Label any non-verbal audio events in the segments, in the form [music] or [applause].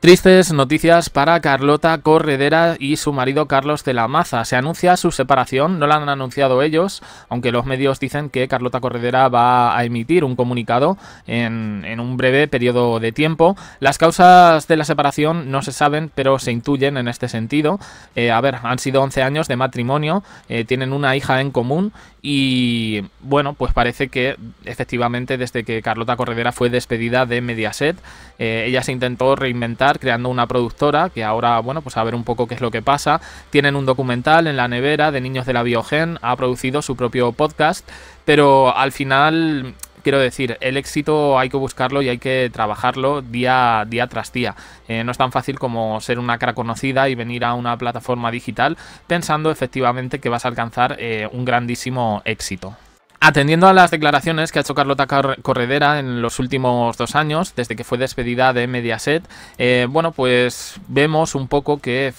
Tristes noticias para Carlota Corredera y su marido Carlos de la Maza. Se anuncia su separación, no la han anunciado ellos, aunque los medios dicen que Carlota Corredera va a emitir un comunicado en, un breve periodo de tiempo. Las causas de la separación no se saben, pero se intuyen en este sentido. Eh, a ver, han sido 11 años de matrimonio, eh, tienen una hija en común y bueno, pues parece que efectivamente desde que Carlota Corredera fue despedida de Mediaset, eh, ella se intentó reinventar creando una productora que ahora, bueno, pues a ver un poco qué es lo que pasa. Tienen un documental en la nevera de niños de la Biogen, ha producido su propio podcast, pero al final quiero decir, el éxito hay que buscarlo y hay que trabajarlo día, día tras día. Eh, no es tan fácil como ser una cara conocida y venir a una plataforma digital pensando efectivamente que vas a alcanzar eh, un grandísimo éxito. Atendiendo a las declaraciones que ha hecho Carlota Corredera en los últimos dos años, desde que fue despedida de Mediaset, eh, bueno, pues vemos un poco que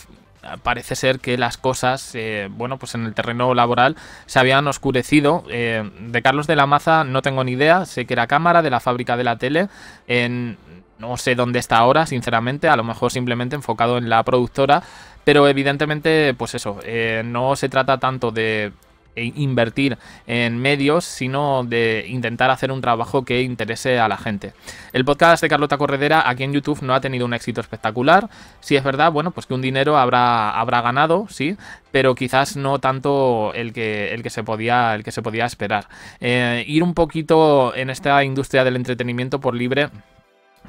parece ser que las cosas, eh, bueno, pues en el terreno laboral se habían oscurecido. Eh, de Carlos de la Maza no tengo ni idea, sé que era cámara de la fábrica de la tele, en, no sé dónde está ahora, sinceramente, a lo mejor simplemente enfocado en la productora, pero evidentemente, pues eso, eh, no se trata tanto de e invertir en medios, sino de intentar hacer un trabajo que interese a la gente. El podcast de Carlota Corredera aquí en YouTube no ha tenido un éxito espectacular. Si es verdad, bueno, pues que un dinero habrá, habrá ganado, sí, pero quizás no tanto el que, el que, se, podía, el que se podía esperar. Eh, ir un poquito en esta industria del entretenimiento por libre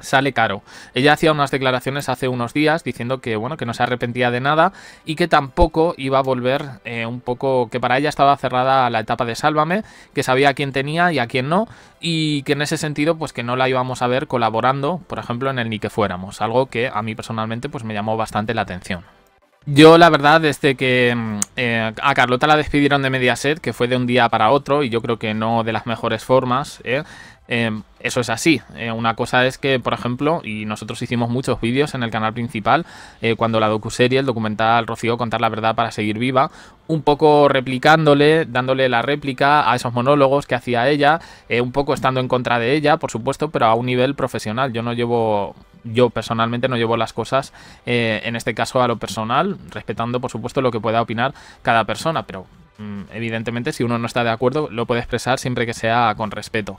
sale caro. Ella hacía unas declaraciones hace unos días diciendo que bueno, que no se arrepentía de nada y que tampoco iba a volver eh, un poco, que para ella estaba cerrada la etapa de Sálvame, que sabía a quién tenía y a quién no, y que en ese sentido, pues que no la íbamos a ver colaborando, por ejemplo, en el Ni que fuéramos, algo que a mí personalmente pues me llamó bastante la atención. Yo, la verdad, desde que eh, a Carlota la despidieron de Mediaset, que fue de un día para otro, y yo creo que no de las mejores formas, eh, Em, eso es así. Eh, una cosa es que, por ejemplo, y nosotros hicimos muchos vídeos en el canal principal, eh, cuando la docuserie, el documental Rocío, Contar la Verdad para Seguir Viva, un poco replicándole, dándole la réplica a esos monólogos que hacía ella, eh, un poco estando en contra de ella, por supuesto, pero a un nivel profesional. Yo no llevo yo personalmente no llevo las cosas en este caso a lo personal, respetando por supuesto lo que pueda opinar cada persona, pero Mm, evidentemente, si uno no está de acuerdo, lo puede expresar siempre que sea con respeto.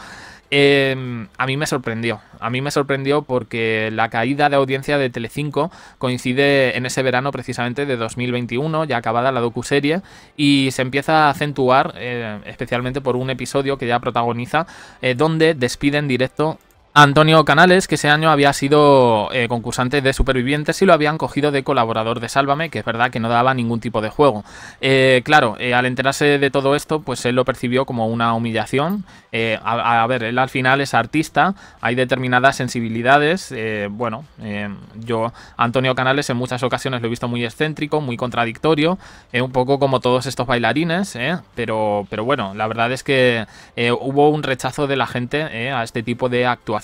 Em, a mí me sorprendió, a mí me sorprendió porque la caída de audiencia de Telecinco coincide en ese verano precisamente de 2021, ya acabada la docuserie, y se empieza a acentuar, eh, especialmente por un episodio que ya protagoniza, eh, donde despiden directo Antonio Canales, que ese año había sido eh, concursante de Supervivientes y lo habían cogido de colaborador de Sálvame, que es verdad que no daba ningún tipo de juego. Eh, claro, eh, al enterarse de todo esto, pues él lo percibió como una humillación. A, ver, él al final es artista, hay determinadas sensibilidades. bueno, yo, Antonio Canales, en muchas ocasiones lo he visto muy excéntrico, muy contradictorio, un poco como todos estos bailarines, pero, pero bueno, la verdad es que hubo un rechazo de la gente a este tipo de actuación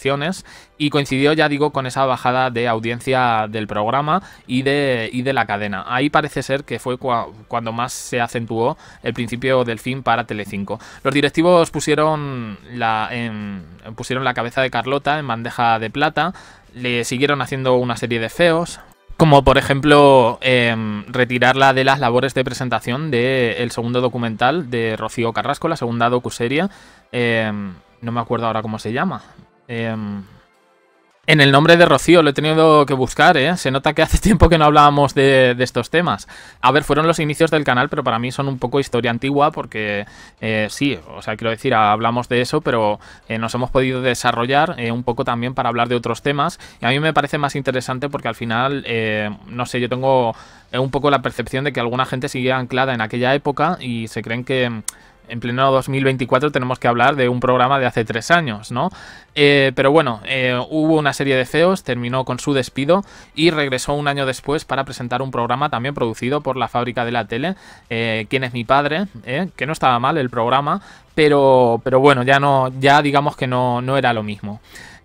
y coincidió, ya digo, con esa bajada de audiencia del programa y de, de la cadena. Ahí parece ser que fue cuando más se acentuó el principio del fin para Telecinco. Los directivos pusieron la, pusieron la cabeza de Carlota en bandeja de plata, le siguieron haciendo una serie de feos, como por ejemplo em, retirarla de las labores de presentación del segundo documental de Rocío Carrasco, la segunda docuseria, Eh, em, no me acuerdo ahora cómo se llama. Eh, en el nombre de Rocío lo he tenido que buscar, ¿eh? Se nota que hace [laughs] tiempo que no hablábamos de, estos temas. A ver, fueron los inicios del canal, pero para mí son un poco historia antigua porque eh, sí, o sea, quiero decir, hablamos de eso, pero eh, nos hemos podido desarrollar un poco también para hablar de otros temas. Y a mí me parece más interesante porque al final, no sé, yo tengo un poco la percepción de que alguna gente sigue anclada en aquella época y se creen que en pleno 2024 tenemos que hablar de un programa de hace tres años, ¿no? Eh, pero bueno, eh, hubo una serie de feos, terminó con su despido y regresó un año después para presentar un programa también producido por la fábrica de la tele, eh, ¿Quién es mi padre? Eh, que no estaba mal el programa, pero, pero bueno, ya, no, ya digamos que no, no era lo mismo.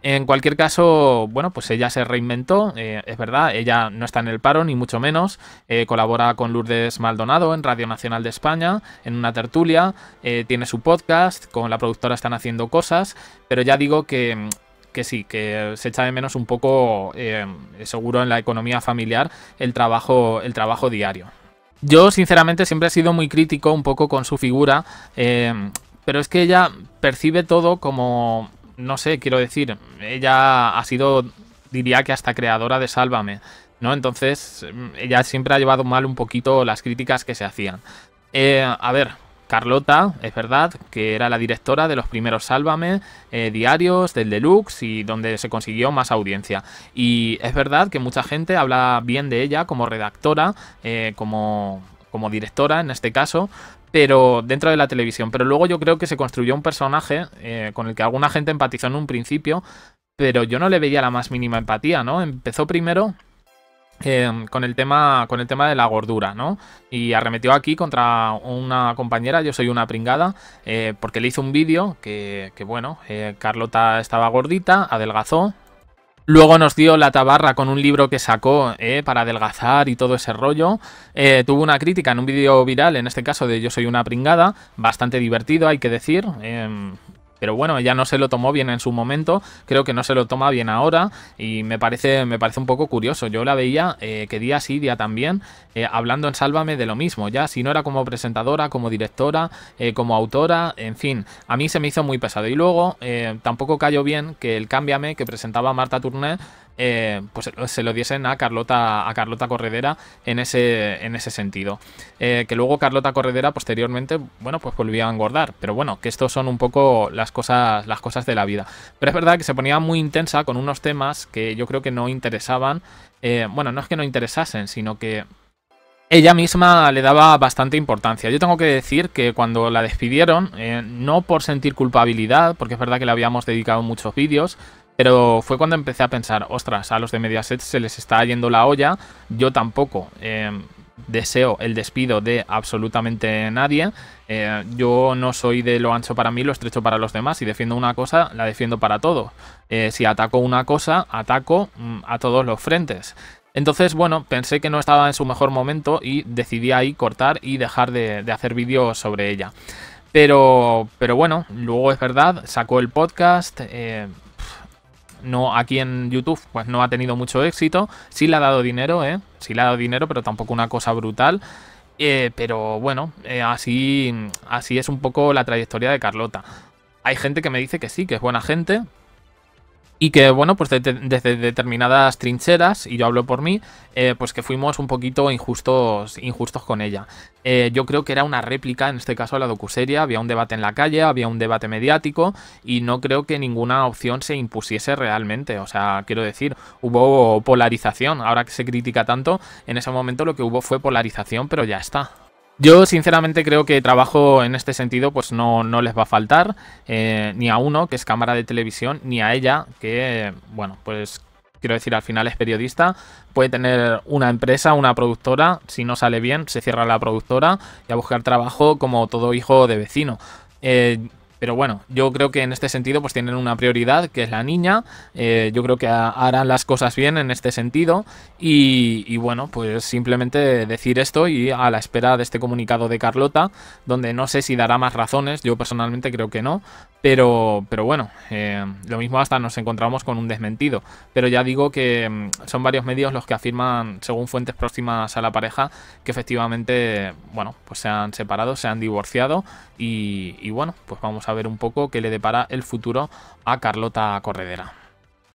En cualquier caso, bueno, pues ella se reinventó, eh, es verdad, ella no está en el paro, ni mucho menos, eh, colabora con Lourdes Maldonado en Radio Nacional de España, en una tertulia, eh, tiene su podcast, con la productora están haciendo cosas, pero ya digo que sí, que se echa de menos un poco, seguro en la economía familiar, el trabajo, el trabajo diario. Yo, sinceramente, siempre he sido muy crítico un poco con su figura, pero es que ella percibe todo como no sé, quiero decir, ella ha sido, diría que hasta creadora de Sálvame, ¿no? Entonces, ella siempre ha llevado mal un poquito las críticas que se hacían. Eh, a ver, Carlota, es verdad, que era la directora de los primeros Sálvame eh, diarios, del Deluxe y donde se consiguió más audiencia. Y es verdad que mucha gente habla bien de ella como redactora, eh, como, como directora en este caso, pero dentro de la televisión. Pero luego yo creo que se construyó un personaje eh, con el que alguna gente empatizó en un principio, pero yo no le veía la más mínima empatía, ¿no? Empezó primero eh, con, el tema, con el tema de la gordura, ¿no? Y arremetió aquí contra una compañera, yo soy una pringada, eh, porque le hizo un vídeo que, bueno, Carlota estaba gordita, adelgazó, Luego nos dio la tabarra con un libro que sacó eh, para adelgazar y todo ese rollo. Eh, tuvo una crítica en un vídeo viral, en este caso de Yo soy una pringada, bastante divertido, hay que decir. Em, pero bueno, ya no se lo tomó bien en su momento, creo que no se lo toma bien ahora y me parece, me parece un poco curioso. Yo la veía eh, que día sí, día también, eh, hablando en Sálvame de lo mismo, ya si no era como presentadora, como directora, eh, como autora, en fin, a mí se me hizo muy pesado. Y luego tampoco cayó bien que el Cámbiame que presentaba Marta Turné eh, pues se lo diesen a Carlota, a Carlota Corredera en ese, en ese sentido. Eh, que luego Carlota Corredera posteriormente, bueno, pues volvía a engordar. Pero bueno, que estos son un poco las cosas, las cosas de la vida. Pero es verdad que se ponía muy intensa con unos temas que yo creo que no interesaban. Eh, bueno, no es que no interesasen, sino que ella misma le daba bastante importancia. Yo tengo que decir que cuando la despidieron, no por sentir culpabilidad, porque es verdad que le habíamos dedicado muchos vídeos, pero fue cuando empecé a pensar, ostras, a los de Mediaset se les está yendo la olla, yo tampoco eh, deseo el despido de absolutamente nadie, eh, yo no soy de lo ancho para mí, lo estrecho para los demás, si defiendo una cosa, la defiendo para todo. Eh, si ataco una cosa, ataco mm, a todos los frentes. Entonces, bueno, pensé que no estaba en su mejor momento y decidí ahí cortar y dejar de, hacer vídeos sobre ella. Pero, pero bueno, luego es verdad, sacó el podcast, no aquí en YouTube pues no ha tenido mucho éxito. Sí le ha dado dinero, ¿eh? Sí le ha dado dinero, pero tampoco una cosa brutal. Eh, pero bueno, eh, así, así es un poco la trayectoria de Carlota. Hay gente que me dice que sí, que es buena gente, y que bueno, pues desde determinadas trincheras, y yo hablo por mí, eh, pues que fuimos un poquito injustos, injustos con ella. Eh, yo creo que era una réplica, en este caso, a la docuseria, había un debate en la calle, había un debate mediático, y no creo que ninguna opción se impusiese realmente, o sea, quiero decir, hubo polarización, ahora que se critica tanto, en ese momento lo que hubo fue polarización, pero ya está. Yo sinceramente creo que trabajo en este sentido pues no, les va a faltar eh, ni a uno que es cámara de televisión ni a ella que bueno pues quiero decir al final es periodista puede tener una empresa una productora si no sale bien se cierra la productora y a buscar trabajo como todo hijo de vecino. Eh, pero bueno, yo creo que en este sentido pues tienen una prioridad que es la niña. Eh, yo creo que harán las cosas bien en este sentido. Y, bueno, pues simplemente decir esto y a la espera de este comunicado de Carlota, donde no sé si dará más razones. Yo personalmente creo que no. Pero, pero bueno, eh, lo mismo hasta nos encontramos con un desmentido. Pero ya digo que mm, son varios medios los que afirman, según fuentes próximas a la pareja, que efectivamente, bueno, pues se han separado, se han divorciado. Y, y bueno, pues vamos a ver un poco qué le depara el futuro a Carlota Corredera.